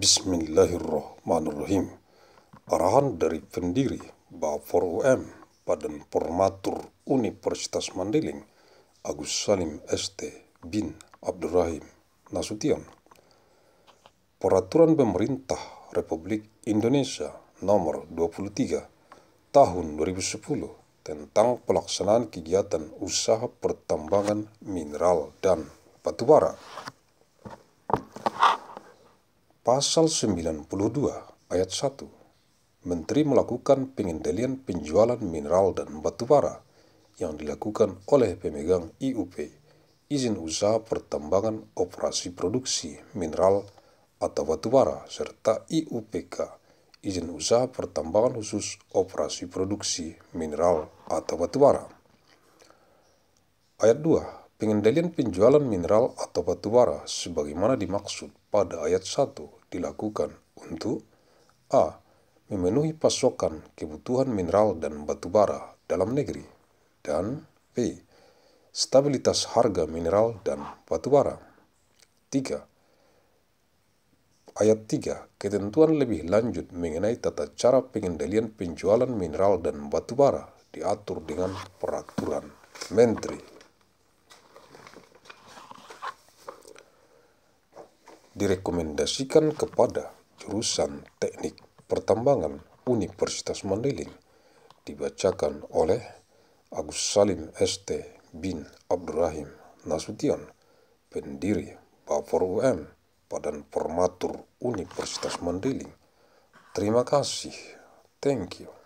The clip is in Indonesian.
Bismillahirrahmanirrahim. Arahan dari pendiri Bafor UM Badan Formatur Universitas Mandailing Agus Salim ST bin Abdurrahim Nasution. Peraturan Pemerintah Republik Indonesia Nomor 23 Tahun 2010 tentang pelaksanaan kegiatan usaha pertambangan mineral dan batubara. Pasal 92 ayat 1 Menteri melakukan pengendalian penjualan mineral dan batu bara yang dilakukan oleh pemegang IUP, izin usaha pertambangan operasi produksi mineral atau batu bara serta IUPK, izin usaha pertambangan khusus operasi produksi mineral atau batu bara. Ayat 2 pengendalian penjualan mineral atau batu bara sebagaimana dimaksud pada ayat 1 dilakukan untuk a. memenuhi pasokan kebutuhan mineral dan batu bara dalam negeri dan b. stabilitas harga mineral dan batu bara 3. Ayat 3, ketentuan lebih lanjut mengenai tata cara pengendalian penjualan mineral dan batu bara diatur dengan peraturan menteri. direkomendasikan kepada jurusan teknik pertambangan Universitas Mandailing dibacakan oleh Agus Salim ST bin Abdurrahim Nasution, pendiri Bafor UM, Badan Formatur Universitas Mandailing. Terima kasih. Thank you.